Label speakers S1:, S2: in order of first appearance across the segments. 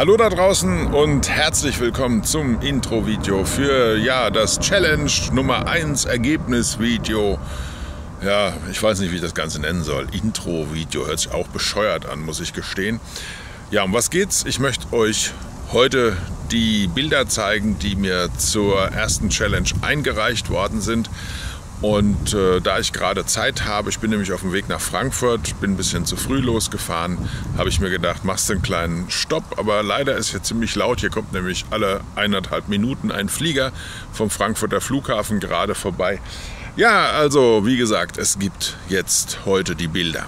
S1: Hallo da draußen und herzlich willkommen zum Intro-Video für ja, das Challenge Nummer 1 Ergebnis-Video. Ja, ich weiß nicht, wie ich das Ganze nennen soll. Intro-Video hört sich auch bescheuert an, muss ich gestehen. Ja, um was geht's? Ich möchte euch heute die Bilder zeigen, die mir zur ersten Challenge eingereicht worden sind. Und äh, da ich gerade Zeit habe, ich bin nämlich auf dem Weg nach Frankfurt, bin ein bisschen zu früh losgefahren, habe ich mir gedacht, machst du einen kleinen Stopp. Aber leider ist hier ziemlich laut. Hier kommt nämlich alle eineinhalb Minuten ein Flieger vom Frankfurter Flughafen gerade vorbei. Ja, also wie gesagt, es gibt jetzt heute die Bilder.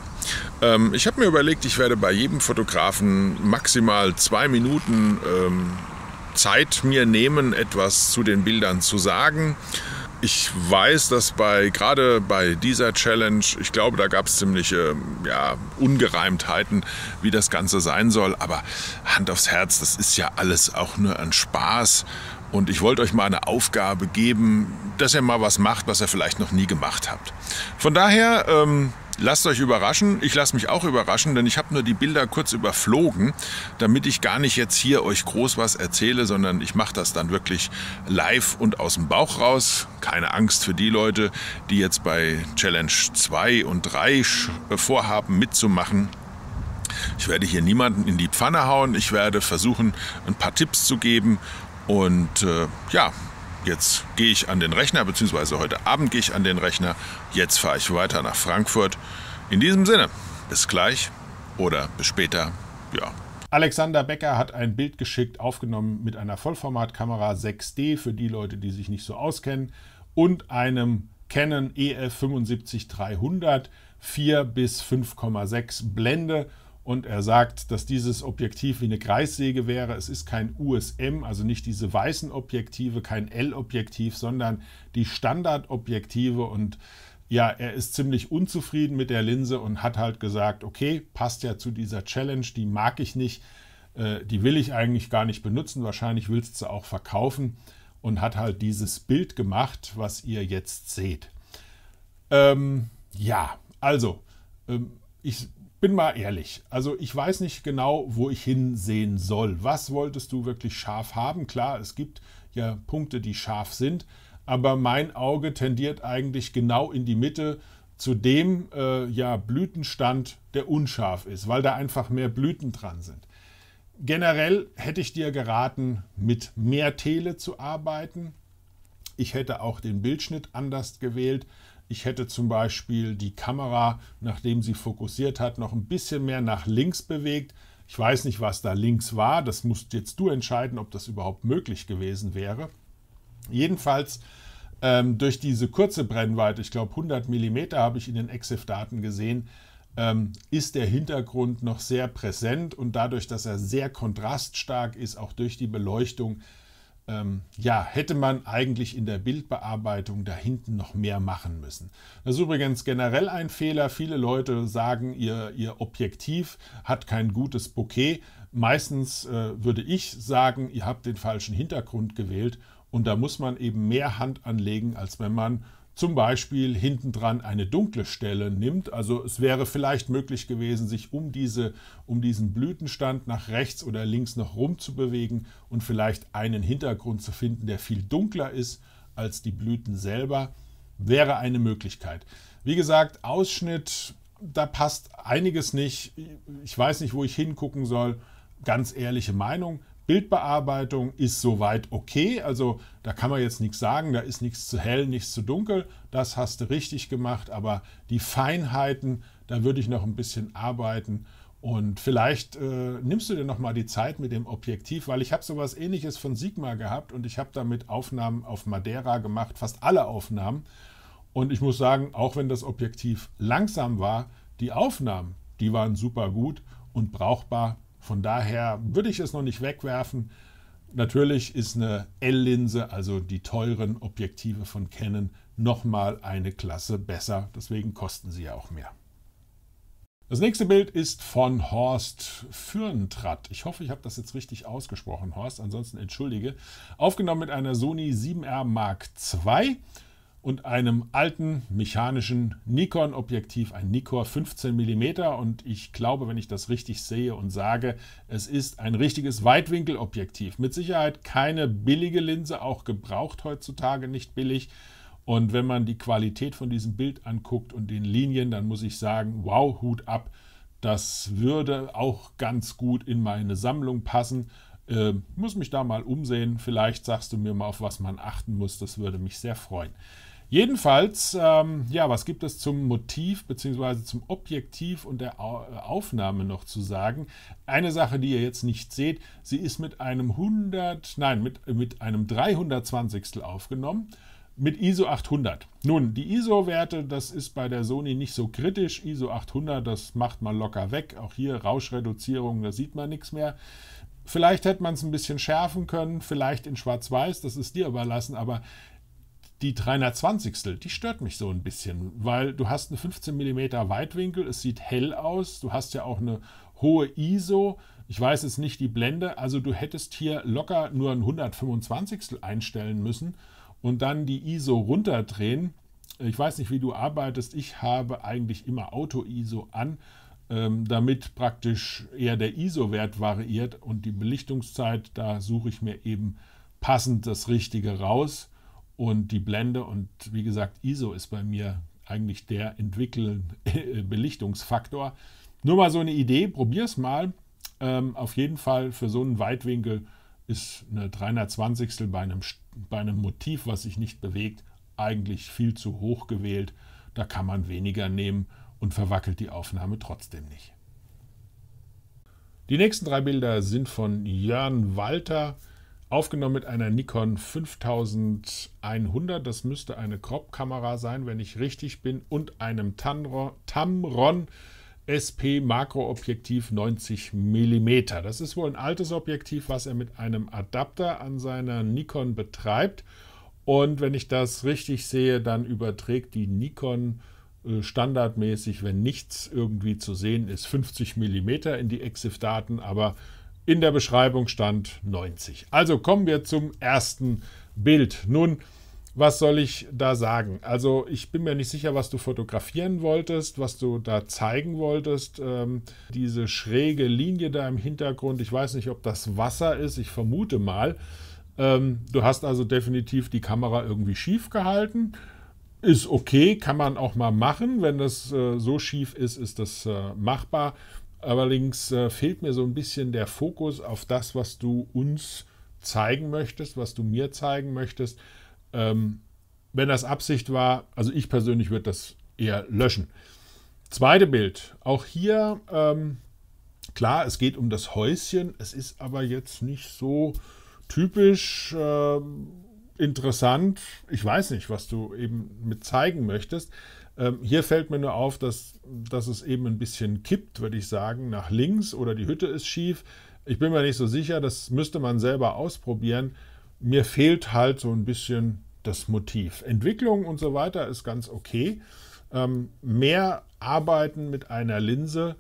S1: Ähm, ich habe mir überlegt, ich werde bei jedem Fotografen maximal zwei Minuten ähm, Zeit mir nehmen, etwas zu den Bildern zu sagen ich weiß, dass bei gerade bei dieser Challenge, ich glaube, da gab es ziemliche ja, Ungereimtheiten, wie das Ganze sein soll. Aber Hand aufs Herz, das ist ja alles auch nur ein Spaß. Und ich wollte euch mal eine Aufgabe geben, dass ihr mal was macht, was ihr vielleicht noch nie gemacht habt. Von daher, ähm, lasst euch überraschen. Ich lasse mich auch überraschen, denn ich habe nur die Bilder kurz überflogen, damit ich gar nicht jetzt hier euch groß was erzähle, sondern ich mache das dann wirklich live und aus dem Bauch raus. Keine Angst für die Leute, die jetzt bei Challenge 2 und 3 äh, vorhaben mitzumachen. Ich werde hier niemanden in die Pfanne hauen. Ich werde versuchen, ein paar Tipps zu geben. Und äh, ja, jetzt gehe ich an den Rechner, beziehungsweise heute Abend gehe ich an den Rechner, jetzt fahre ich weiter nach Frankfurt. In diesem Sinne, bis gleich oder bis später. Ja. Alexander Becker hat ein Bild geschickt, aufgenommen mit einer Vollformatkamera 6D für die Leute, die sich nicht so auskennen, und einem Canon EF 75300 4 bis 5,6 Blende und er sagt, dass dieses Objektiv wie eine Kreissäge wäre. Es ist kein USM, also nicht diese weißen Objektive, kein L-Objektiv, sondern die Standardobjektive. Und ja, er ist ziemlich unzufrieden mit der Linse und hat halt gesagt, okay, passt ja zu dieser Challenge, die mag ich nicht, äh, die will ich eigentlich gar nicht benutzen, wahrscheinlich willst du sie auch verkaufen. Und hat halt dieses Bild gemacht, was ihr jetzt seht. Ähm, ja, also, ähm, ich bin mal ehrlich, also ich weiß nicht genau, wo ich hinsehen soll. Was wolltest du wirklich scharf haben? Klar, es gibt ja Punkte, die scharf sind, aber mein Auge tendiert eigentlich genau in die Mitte zu dem äh, ja, Blütenstand, der unscharf ist, weil da einfach mehr Blüten dran sind. Generell hätte ich dir geraten, mit mehr Tele zu arbeiten. Ich hätte auch den Bildschnitt anders gewählt, ich hätte zum Beispiel die Kamera, nachdem sie fokussiert hat, noch ein bisschen mehr nach links bewegt. Ich weiß nicht, was da links war. Das musst jetzt du entscheiden, ob das überhaupt möglich gewesen wäre. Jedenfalls ähm, durch diese kurze Brennweite, ich glaube 100 mm habe ich in den EXIF-Daten gesehen, ähm, ist der Hintergrund noch sehr präsent und dadurch, dass er sehr kontraststark ist, auch durch die Beleuchtung, ähm, ja, hätte man eigentlich in der Bildbearbeitung da hinten noch mehr machen müssen. Das ist übrigens generell ein Fehler. Viele Leute sagen, ihr, ihr Objektiv hat kein gutes Bouquet. Meistens äh, würde ich sagen, ihr habt den falschen Hintergrund gewählt und da muss man eben mehr Hand anlegen, als wenn man zum Beispiel hintendran eine dunkle Stelle nimmt. Also es wäre vielleicht möglich gewesen, sich um, diese, um diesen Blütenstand nach rechts oder links noch rumzubewegen und vielleicht einen Hintergrund zu finden, der viel dunkler ist als die Blüten selber, wäre eine Möglichkeit. Wie gesagt, Ausschnitt, da passt einiges nicht. Ich weiß nicht, wo ich hingucken soll. Ganz ehrliche Meinung. Bildbearbeitung ist soweit okay, also da kann man jetzt nichts sagen, da ist nichts zu hell, nichts zu dunkel, das hast du richtig gemacht, aber die Feinheiten, da würde ich noch ein bisschen arbeiten. Und vielleicht äh, nimmst du dir nochmal die Zeit mit dem Objektiv, weil ich habe sowas ähnliches von Sigma gehabt und ich habe damit Aufnahmen auf Madeira gemacht, fast alle Aufnahmen. Und ich muss sagen, auch wenn das Objektiv langsam war, die Aufnahmen, die waren super gut und brauchbar von daher würde ich es noch nicht wegwerfen. Natürlich ist eine L-Linse, also die teuren Objektive von Canon, nochmal eine Klasse besser. Deswegen kosten sie ja auch mehr. Das nächste Bild ist von Horst Fürntratt. Ich hoffe, ich habe das jetzt richtig ausgesprochen, Horst. Ansonsten entschuldige. Aufgenommen mit einer Sony 7R Mark II und einem alten mechanischen Nikon-Objektiv, ein Nikon 15 mm. Und ich glaube, wenn ich das richtig sehe und sage, es ist ein richtiges Weitwinkelobjektiv. Mit Sicherheit keine billige Linse, auch gebraucht heutzutage nicht billig. Und wenn man die Qualität von diesem Bild anguckt und den Linien, dann muss ich sagen, wow, Hut ab. Das würde auch ganz gut in meine Sammlung passen. Äh, muss mich da mal umsehen. Vielleicht sagst du mir mal, auf was man achten muss. Das würde mich sehr freuen. Jedenfalls, ähm, ja, was gibt es zum Motiv bzw. zum Objektiv und der äh, Aufnahme noch zu sagen? Eine Sache, die ihr jetzt nicht seht, sie ist mit einem 100, nein, mit, mit einem 320 aufgenommen mit ISO 800. Nun, die ISO-Werte, das ist bei der Sony nicht so kritisch. ISO 800, das macht man locker weg. Auch hier Rauschreduzierung, da sieht man nichts mehr. Vielleicht hätte man es ein bisschen schärfen können, vielleicht in Schwarz-Weiß, das ist dir überlassen, aber die 320. Die stört mich so ein bisschen, weil du hast einen 15 mm Weitwinkel, es sieht hell aus, du hast ja auch eine hohe ISO. Ich weiß es nicht die Blende, also du hättest hier locker nur ein 125. einstellen müssen und dann die ISO runterdrehen. Ich weiß nicht, wie du arbeitest. Ich habe eigentlich immer Auto-ISO an, ähm, damit praktisch eher der ISO-Wert variiert und die Belichtungszeit, da suche ich mir eben passend das Richtige raus. Und die Blende und wie gesagt, ISO ist bei mir eigentlich der Entwickeln äh, Belichtungsfaktor. Nur mal so eine Idee, probier es mal. Ähm, auf jeden Fall für so einen Weitwinkel ist eine 320. bei einem, bei einem Motiv, was sich nicht bewegt, eigentlich viel zu hoch gewählt. Da kann man weniger nehmen und verwackelt die Aufnahme trotzdem nicht. Die nächsten drei Bilder sind von Jörn Walter. Aufgenommen mit einer Nikon 5100, das müsste eine Crop-Kamera sein, wenn ich richtig bin, und einem Tamron, SP Makroobjektiv 90 mm. Das ist wohl ein altes Objektiv, was er mit einem Adapter an seiner Nikon betreibt. Und wenn ich das richtig sehe, dann überträgt die Nikon äh, standardmäßig, wenn nichts irgendwie zu sehen ist, 50 mm in die EXIF-Daten, aber in der Beschreibung stand 90. Also kommen wir zum ersten Bild. Nun, was soll ich da sagen? Also ich bin mir nicht sicher, was du fotografieren wolltest, was du da zeigen wolltest. Ähm, diese schräge Linie da im Hintergrund, ich weiß nicht, ob das Wasser ist, ich vermute mal. Ähm, du hast also definitiv die Kamera irgendwie schief gehalten. Ist okay, kann man auch mal machen. Wenn das äh, so schief ist, ist das äh, machbar. Allerdings äh, fehlt mir so ein bisschen der Fokus auf das, was du uns zeigen möchtest, was du mir zeigen möchtest. Ähm, wenn das Absicht war, also ich persönlich würde das eher löschen. Zweite Bild. Auch hier, ähm, klar, es geht um das Häuschen. Es ist aber jetzt nicht so typisch ähm, interessant. Ich weiß nicht, was du eben mit zeigen möchtest. Ähm, hier fällt mir nur auf, dass, dass es eben ein bisschen kippt, würde ich sagen, nach links oder die Hütte ist schief. Ich bin mir nicht so sicher, das müsste man selber ausprobieren. Mir fehlt halt so ein bisschen das Motiv. Entwicklung und so weiter ist ganz okay. Ähm, mehr arbeiten mit einer Linse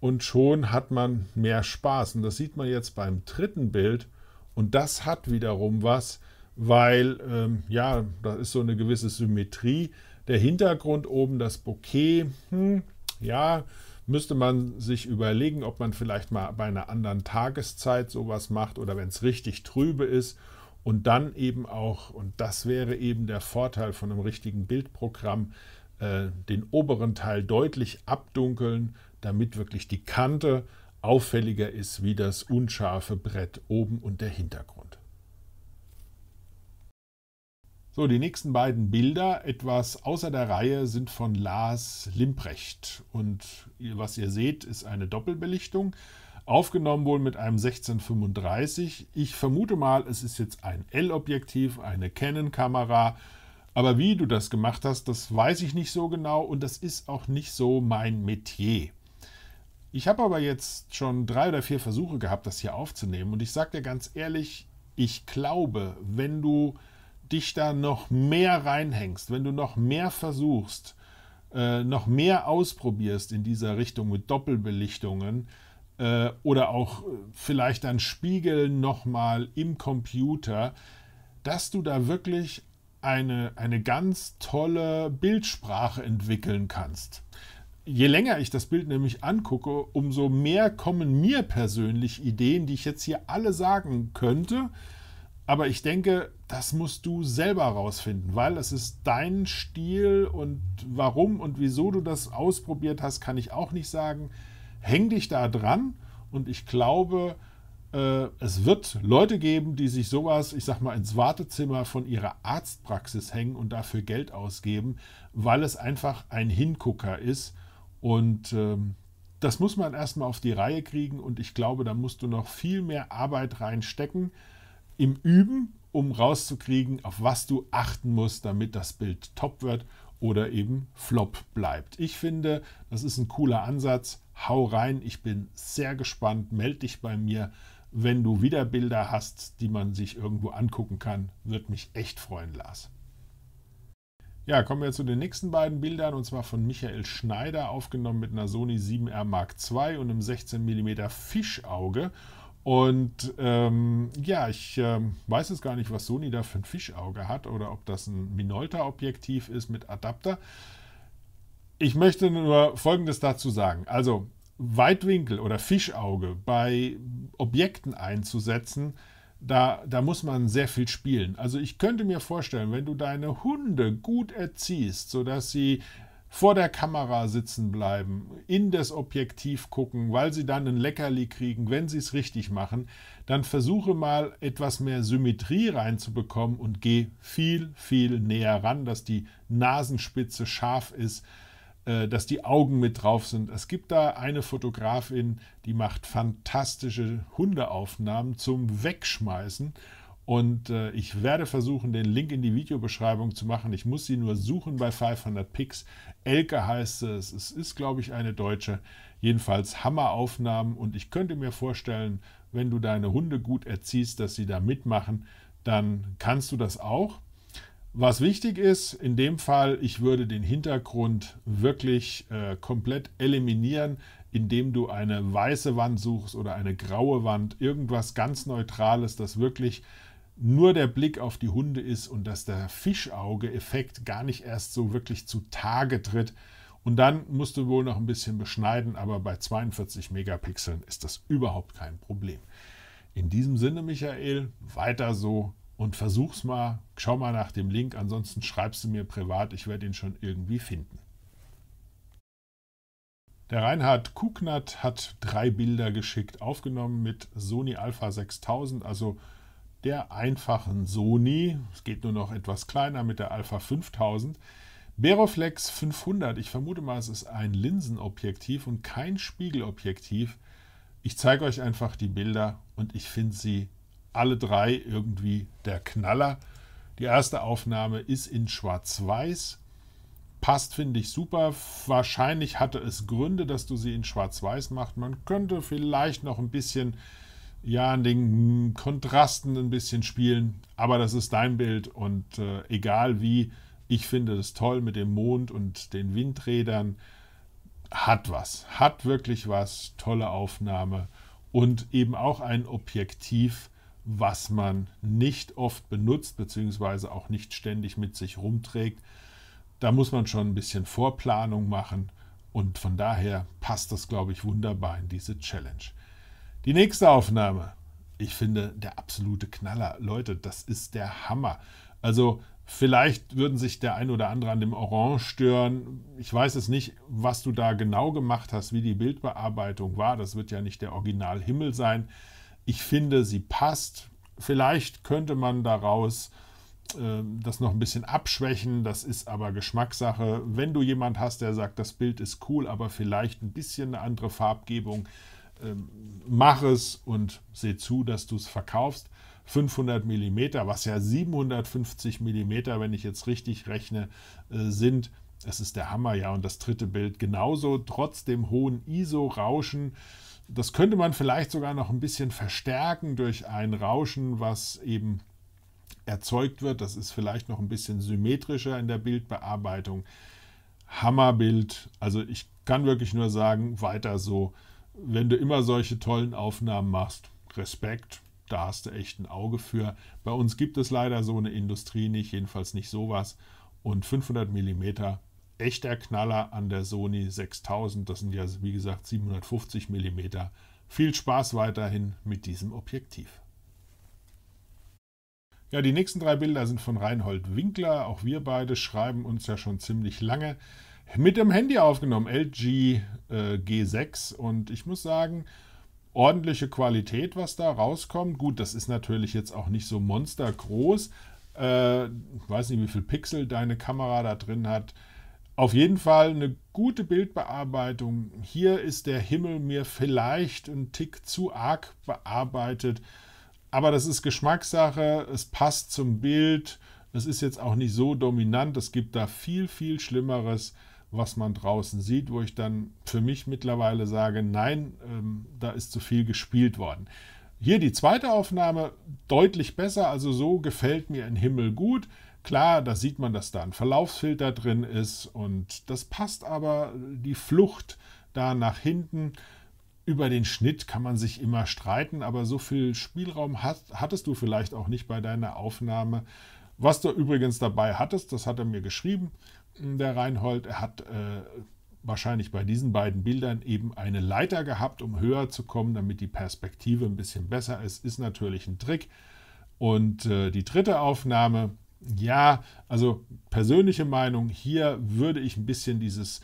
S1: und schon hat man mehr Spaß. Und das sieht man jetzt beim dritten Bild. Und das hat wiederum was, weil ähm, ja, da ist so eine gewisse Symmetrie. Der Hintergrund oben, das Bouquet, hm, ja, müsste man sich überlegen, ob man vielleicht mal bei einer anderen Tageszeit sowas macht oder wenn es richtig trübe ist. Und dann eben auch, und das wäre eben der Vorteil von einem richtigen Bildprogramm, äh, den oberen Teil deutlich abdunkeln, damit wirklich die Kante auffälliger ist wie das unscharfe Brett oben und der Hintergrund. So, die nächsten beiden Bilder, etwas außer der Reihe, sind von Lars Limprecht. Und was ihr seht, ist eine Doppelbelichtung. Aufgenommen wohl mit einem 1635. Ich vermute mal, es ist jetzt ein L-Objektiv, eine Canon-Kamera. Aber wie du das gemacht hast, das weiß ich nicht so genau und das ist auch nicht so mein Metier. Ich habe aber jetzt schon drei oder vier Versuche gehabt, das hier aufzunehmen und ich sage dir ganz ehrlich, ich glaube, wenn du dich da noch mehr reinhängst, wenn du noch mehr versuchst, äh, noch mehr ausprobierst in dieser Richtung mit Doppelbelichtungen äh, oder auch äh, vielleicht dann Spiegeln nochmal im Computer, dass du da wirklich eine, eine ganz tolle Bildsprache entwickeln kannst. Je länger ich das Bild nämlich angucke, umso mehr kommen mir persönlich Ideen, die ich jetzt hier alle sagen könnte, aber ich denke, das musst du selber rausfinden, weil es ist dein Stil und warum und wieso du das ausprobiert hast, kann ich auch nicht sagen. Häng dich da dran und ich glaube, äh, es wird Leute geben, die sich sowas, ich sag mal, ins Wartezimmer von ihrer Arztpraxis hängen und dafür Geld ausgeben, weil es einfach ein Hingucker ist. Und ähm, das muss man erstmal auf die Reihe kriegen und ich glaube, da musst du noch viel mehr Arbeit reinstecken im Üben, um rauszukriegen, auf was du achten musst, damit das Bild top wird oder eben flop bleibt. Ich finde, das ist ein cooler Ansatz. Hau rein, ich bin sehr gespannt. Meld dich bei mir, wenn du wieder Bilder hast, die man sich irgendwo angucken kann. Wird mich echt freuen, Lars. Ja, kommen wir zu den nächsten beiden Bildern und zwar von Michael Schneider, aufgenommen mit einer Sony 7R Mark II und einem 16 mm Fischauge. Und ähm, ja, ich ähm, weiß jetzt gar nicht, was Sony da für ein Fischauge hat oder ob das ein Minolta-Objektiv ist mit Adapter. Ich möchte nur Folgendes dazu sagen. Also Weitwinkel oder Fischauge bei Objekten einzusetzen, da, da muss man sehr viel spielen. Also ich könnte mir vorstellen, wenn du deine Hunde gut erziehst, sodass sie vor der Kamera sitzen bleiben, in das Objektiv gucken, weil sie dann ein Leckerli kriegen, wenn sie es richtig machen, dann versuche mal etwas mehr Symmetrie reinzubekommen und geh viel, viel näher ran, dass die Nasenspitze scharf ist, äh, dass die Augen mit drauf sind. Es gibt da eine Fotografin, die macht fantastische Hundeaufnahmen zum Wegschmeißen und äh, ich werde versuchen, den Link in die Videobeschreibung zu machen. Ich muss sie nur suchen bei 500 Pix. Elke heißt es. Es ist, glaube ich, eine Deutsche. Jedenfalls Hammeraufnahmen. Und ich könnte mir vorstellen, wenn du deine Hunde gut erziehst, dass sie da mitmachen, dann kannst du das auch. Was wichtig ist, in dem Fall, ich würde den Hintergrund wirklich äh, komplett eliminieren, indem du eine weiße Wand suchst oder eine graue Wand, irgendwas ganz Neutrales, das wirklich nur der Blick auf die Hunde ist und dass der Fischauge-Effekt gar nicht erst so wirklich zutage tritt. Und dann musst du wohl noch ein bisschen beschneiden, aber bei 42 Megapixeln ist das überhaupt kein Problem. In diesem Sinne, Michael, weiter so und versuch's mal. Schau mal nach dem Link, ansonsten schreibst du mir privat, ich werde ihn schon irgendwie finden. Der Reinhard Kucknert hat drei Bilder geschickt, aufgenommen mit Sony Alpha 6000, also der einfachen Sony, es geht nur noch etwas kleiner mit der Alpha 5000, Beroflex 500, ich vermute mal, es ist ein Linsenobjektiv und kein Spiegelobjektiv. Ich zeige euch einfach die Bilder und ich finde sie alle drei irgendwie der Knaller. Die erste Aufnahme ist in Schwarz-Weiß. Passt, finde ich super. Wahrscheinlich hatte es Gründe, dass du sie in Schwarz-Weiß machst. Man könnte vielleicht noch ein bisschen ja an den Kontrasten ein bisschen spielen. Aber das ist dein Bild und äh, egal wie, ich finde es toll mit dem Mond und den Windrädern. Hat was, hat wirklich was, tolle Aufnahme und eben auch ein Objektiv, was man nicht oft benutzt, beziehungsweise auch nicht ständig mit sich rumträgt. Da muss man schon ein bisschen Vorplanung machen und von daher passt das, glaube ich, wunderbar in diese Challenge. Die nächste Aufnahme, ich finde, der absolute Knaller. Leute, das ist der Hammer. Also vielleicht würden sich der ein oder andere an dem Orange stören. Ich weiß es nicht, was du da genau gemacht hast, wie die Bildbearbeitung war. Das wird ja nicht der Originalhimmel sein. Ich finde, sie passt. Vielleicht könnte man daraus ähm, das noch ein bisschen abschwächen, das ist aber Geschmackssache. Wenn du jemand hast, der sagt, das Bild ist cool, aber vielleicht ein bisschen eine andere Farbgebung, ähm, mach es und seh zu, dass du es verkaufst. 500 mm, was ja 750 mm, wenn ich jetzt richtig rechne, äh, sind. Es ist der Hammer, ja. Und das dritte Bild genauso, trotz dem hohen ISO-Rauschen. Das könnte man vielleicht sogar noch ein bisschen verstärken durch ein Rauschen, was eben erzeugt wird. Das ist vielleicht noch ein bisschen symmetrischer in der Bildbearbeitung. Hammerbild. Also ich kann wirklich nur sagen, weiter so wenn du immer solche tollen Aufnahmen machst, Respekt, da hast du echt ein Auge für. Bei uns gibt es leider so eine Industrie nicht, jedenfalls nicht sowas. Und 500 mm, echter Knaller an der Sony 6000, das sind ja wie gesagt 750 mm. Viel Spaß weiterhin mit diesem Objektiv. Ja, die nächsten drei Bilder sind von Reinhold Winkler. Auch wir beide schreiben uns ja schon ziemlich lange mit dem Handy aufgenommen, LG äh, G6. Und ich muss sagen, ordentliche Qualität, was da rauskommt. Gut, das ist natürlich jetzt auch nicht so monstergroß. Äh, ich weiß nicht, wie viel Pixel deine Kamera da drin hat. Auf jeden Fall eine gute Bildbearbeitung. Hier ist der Himmel mir vielleicht ein Tick zu arg bearbeitet. Aber das ist Geschmackssache. Es passt zum Bild. Es ist jetzt auch nicht so dominant. Es gibt da viel, viel Schlimmeres was man draußen sieht, wo ich dann für mich mittlerweile sage, nein, ähm, da ist zu viel gespielt worden. Hier die zweite Aufnahme deutlich besser, also so gefällt mir ein Himmel gut. Klar, da sieht man, dass da ein Verlaufsfilter drin ist und das passt aber die Flucht da nach hinten. Über den Schnitt kann man sich immer streiten, aber so viel Spielraum hast, hattest du vielleicht auch nicht bei deiner Aufnahme. Was du übrigens dabei hattest, das hat er mir geschrieben, hm, der Reinhold, er hat äh, wahrscheinlich bei diesen beiden Bildern eben eine Leiter gehabt, um höher zu kommen, damit die Perspektive ein bisschen besser ist, ist natürlich ein Trick. Und äh, die dritte Aufnahme, ja, also persönliche Meinung, hier würde ich ein bisschen dieses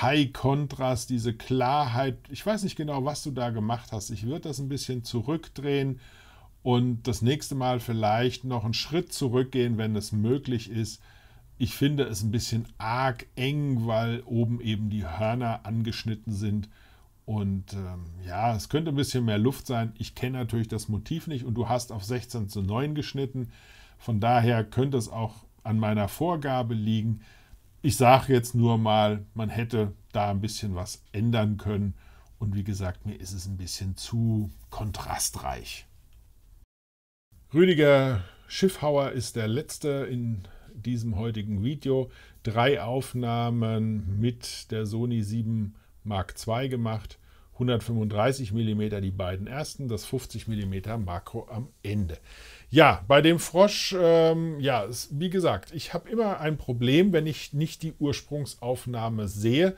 S1: High Kontrast, diese Klarheit, ich weiß nicht genau, was du da gemacht hast, ich würde das ein bisschen zurückdrehen und das nächste Mal vielleicht noch einen Schritt zurückgehen, wenn es möglich ist. Ich finde es ein bisschen arg eng, weil oben eben die Hörner angeschnitten sind. Und ähm, ja, es könnte ein bisschen mehr Luft sein. Ich kenne natürlich das Motiv nicht und du hast auf 16 zu 9 geschnitten. Von daher könnte es auch an meiner Vorgabe liegen. Ich sage jetzt nur mal, man hätte da ein bisschen was ändern können. Und wie gesagt, mir ist es ein bisschen zu kontrastreich. Rüdiger Schiffhauer ist der letzte in diesem heutigen Video. Drei Aufnahmen mit der Sony 7 Mark II gemacht. 135 mm die beiden ersten, das 50 mm Makro am Ende. Ja, bei dem Frosch, ähm, ja, es, wie gesagt, ich habe immer ein Problem, wenn ich nicht die Ursprungsaufnahme sehe,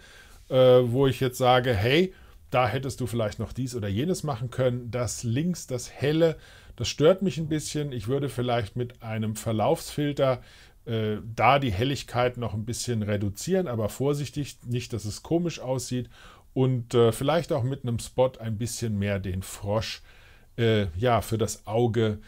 S1: äh, wo ich jetzt sage, hey, da hättest du vielleicht noch dies oder jenes machen können. Das links, das helle, das stört mich ein bisschen. Ich würde vielleicht mit einem Verlaufsfilter äh, da die Helligkeit noch ein bisschen reduzieren, aber vorsichtig, nicht, dass es komisch aussieht. Und äh, vielleicht auch mit einem Spot ein bisschen mehr den Frosch äh, ja, für das Auge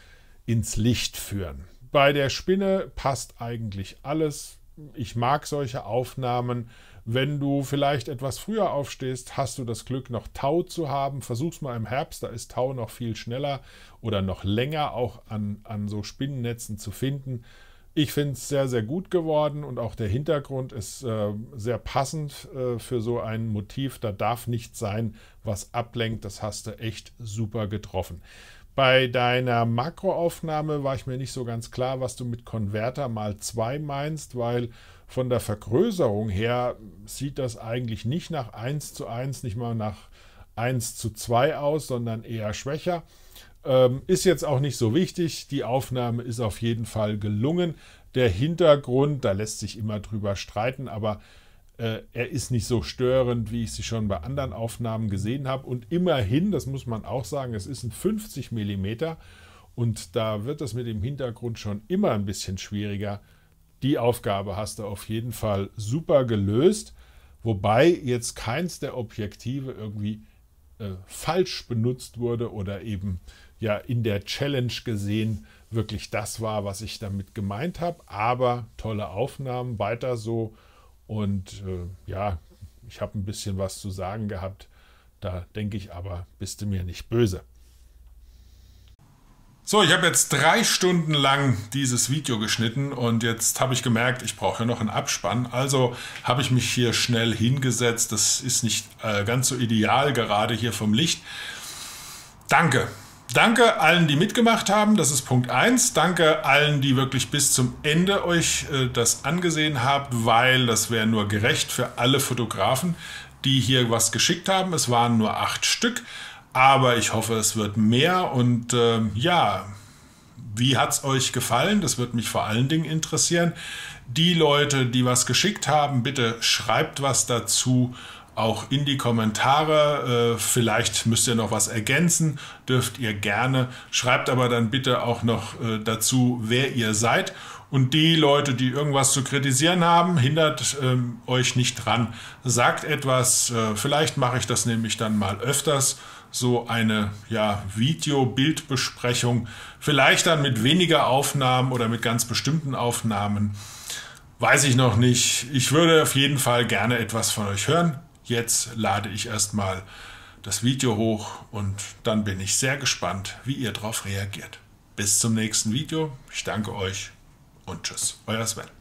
S1: ins Licht führen. Bei der Spinne passt eigentlich alles. Ich mag solche Aufnahmen wenn du vielleicht etwas früher aufstehst, hast du das Glück, noch Tau zu haben. Versuch's mal im Herbst, da ist Tau noch viel schneller oder noch länger auch an, an so Spinnennetzen zu finden. Ich finde es sehr, sehr gut geworden und auch der Hintergrund ist äh, sehr passend äh, für so ein Motiv. Da darf nichts sein, was ablenkt. Das hast du echt super getroffen. Bei deiner Makroaufnahme war ich mir nicht so ganz klar, was du mit Konverter mal 2 meinst, weil von der Vergrößerung her sieht das eigentlich nicht nach 1 zu 1, nicht mal nach 1 zu 2 aus, sondern eher schwächer. Ähm, ist jetzt auch nicht so wichtig. Die Aufnahme ist auf jeden Fall gelungen. Der Hintergrund, da lässt sich immer drüber streiten, aber äh, er ist nicht so störend, wie ich sie schon bei anderen Aufnahmen gesehen habe. Und immerhin, das muss man auch sagen, es ist ein 50 mm und da wird das mit dem Hintergrund schon immer ein bisschen schwieriger. Die Aufgabe hast du auf jeden Fall super gelöst, wobei jetzt keins der Objektive irgendwie äh, falsch benutzt wurde oder eben ja in der Challenge gesehen wirklich das war, was ich damit gemeint habe. Aber tolle Aufnahmen, weiter so. Und äh, ja, ich habe ein bisschen was zu sagen gehabt. Da denke ich aber, bist du mir nicht böse. So, ich habe jetzt drei Stunden lang dieses Video geschnitten und jetzt habe ich gemerkt, ich brauche ja noch einen Abspann. Also habe ich mich hier schnell hingesetzt. Das ist nicht äh, ganz so ideal gerade hier vom Licht. Danke. Danke allen, die mitgemacht haben. Das ist Punkt 1. Danke allen, die wirklich bis zum Ende euch äh, das angesehen habt, weil das wäre nur gerecht für alle Fotografen, die hier was geschickt haben. Es waren nur acht Stück. Aber ich hoffe, es wird mehr. Und äh, ja, wie hat es euch gefallen? Das wird mich vor allen Dingen interessieren. Die Leute, die was geschickt haben, bitte schreibt was dazu auch in die Kommentare. Äh, vielleicht müsst ihr noch was ergänzen, dürft ihr gerne. Schreibt aber dann bitte auch noch äh, dazu, wer ihr seid. Und die Leute, die irgendwas zu kritisieren haben, hindert ähm, euch nicht dran. Sagt etwas, äh, vielleicht mache ich das nämlich dann mal öfters so eine ja, Video-Bildbesprechung, vielleicht dann mit weniger Aufnahmen oder mit ganz bestimmten Aufnahmen. Weiß ich noch nicht. Ich würde auf jeden Fall gerne etwas von euch hören. Jetzt lade ich erstmal das Video hoch und dann bin ich sehr gespannt, wie ihr darauf reagiert. Bis zum nächsten Video. Ich danke euch und tschüss, euer Sven.